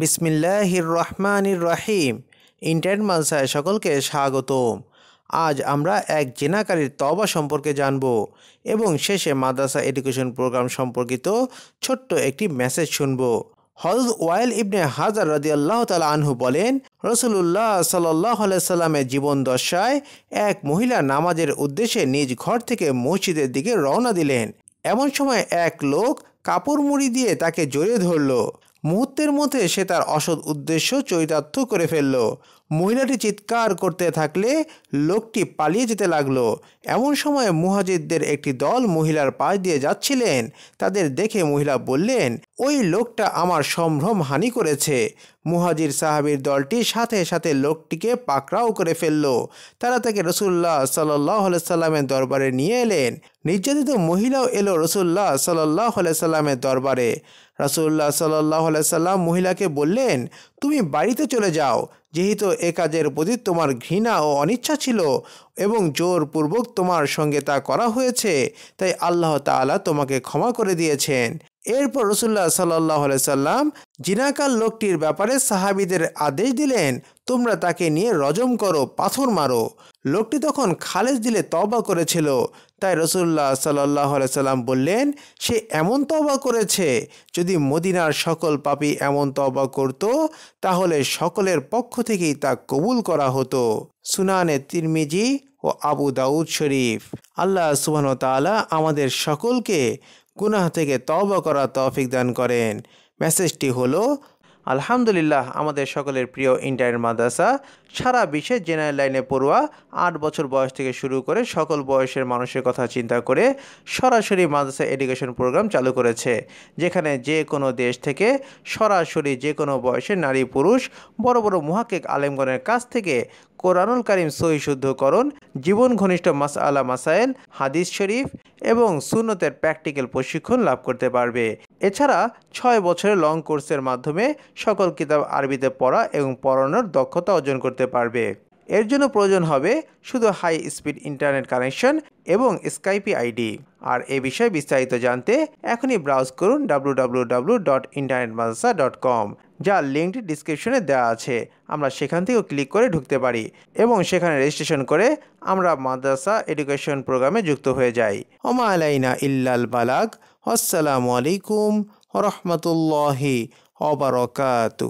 বিসমিল্লাহির রহমানির রহিম ইন্টারনেট মালসায় সকলকে স্বাগতম আজ আমরা এক জেনাকারীর তবা সম্পর্কে জানব এবং শেষে মাদ্রাসা এডুকেশন প্রোগ্রাম সম্পর্কিত ছোট্ট একটি মেসেজ শুনব হজরত ওয়াইল ইবনে হাজার আল্লাহ তালা আনহু বলেন রসুল্লাহ সাল্লাহ সাল্লামের জীবন দশায় এক মহিলা নামাজের উদ্দেশ্যে নিজ ঘর থেকে মসজিদের দিকে রওনা দিলেন এমন সময় এক লোক কাপড় মুড়ি দিয়ে তাকে জড়িয়ে ধরল মুহূর্তের মধ্যে সে তার অসৎ উদ্দেশ্য চরিতার্থ করে ফেলল মহিলাটি চিৎকার করতে থাকলে লোকটি পালিয়ে যেতে লাগলো এমন সময় মুহাজিদদের একটি দল মহিলার পাশ দিয়ে যাচ্ছিলেন তাদের দেখে মহিলা বললেন ওই লোকটা আমার সম্ভ্রম হানি করেছে মুহাজির সাহাবির দলটি সাথে সাথে লোকটিকে পাকড়াও করে ফেলল তারা তাকে রসুল্লাহ সাল্লাহ সাল্লামের দরবারে নিয়ে এলেন নির্যাতিত মহিলাও এলো রসুল্লাহ সাল্লাহ সাল্লামের দরবারে রসুল্লাহ সাল্লাহ সাল্লাম মহিলাকে বললেন তুমি বাড়িতে চলে যাও যেহেতু এ কাজের প্রতি তোমার ঘৃণা ও অনিচ্ছা ছিল এবং জোরপূর্বক তোমার সঙ্গে তা করা হয়েছে তাই আল্লাহ তালা তোমাকে ক্ষমা করে দিয়েছেন এরপর রসুল্লাহ সাল্লাহ সাল্লাম জিনাকার লোকটির ব্যাপারে সাহাবিদের আদেশ দিলেন তোমরা তাকে নিয়ে রজম করো পাথর মারো লোকটি তখন খালেজ দিলে তবা করেছিল তাই রসুল্লাহ সাল্লাহ সাল্লাম বললেন সে এমন তবা করেছে যদি মদিনার সকল পাপি এমন তবা করত তাহলে সকলের পক্ষ থেকেই তা কবুল করা হতো সুনানে তিরমিজি ও আবু দাউদ শরীফ আল্লাহ সুবাহ তালা আমাদের সকলকে গুনাহ থেকে তবা করা তফিক দান করেন মেসেজটি হলো আলহামদুলিল্লাহ আমাদের সকলের প্রিয় ইন্টারের মাদ্রাসা সারা বিশ্বে জেনারেল লাইনে পড়ুয়া আট বছর বয়স থেকে শুরু করে সকল বয়সের মানুষের কথা চিন্তা করে সরাসরি মাদ্রাসা এডুকেশন প্রোগ্রাম চালু করেছে যেখানে যে কোনো দেশ থেকে সরাসরি যে কোনো বয়সের নারী পুরুষ বড় বড় মহাকেক আলেমগণের কাছ থেকে কোরআনুল করিম সহি শুদ্ধকরণ জীবন ঘনিষ্ঠ মাস আলা মাসাইল হাদিস শরীফ এবং সুন্নতের প্র্যাকটিক্যাল প্রশিক্ষণ লাভ করতে পারবে এছাড়া ছয় বছরের লং কোর্সের মাধ্যমে সকল কিতাব আরবিতে পড়া এবং পড়ানোর দক্ষতা অর্জন করতে পারবে এর জন্য প্রয়োজন হবে শুধু হাই স্পিড ইন্টারনেট কানেকশন এবং স্কাইপি আইডি আর এ বিষয়ে বিস্তারিত জানতে এখনই ব্রাউজ করুন কম যা লিঙ্কটি ডিসক্রিপশনে দেওয়া আছে আমরা সেখান থেকেও ক্লিক করে ঢুকতে পারি এবং সেখানে রেজিস্ট্রেশন করে আমরা মাদ্রাসা এডুকেশন প্রোগ্রামে যুক্ত হয়ে যাই ওমা আলাইনা ইল্লাল বালাগ আসসালামু আলাইকুম রহমতুল্লাহি অবরকাতু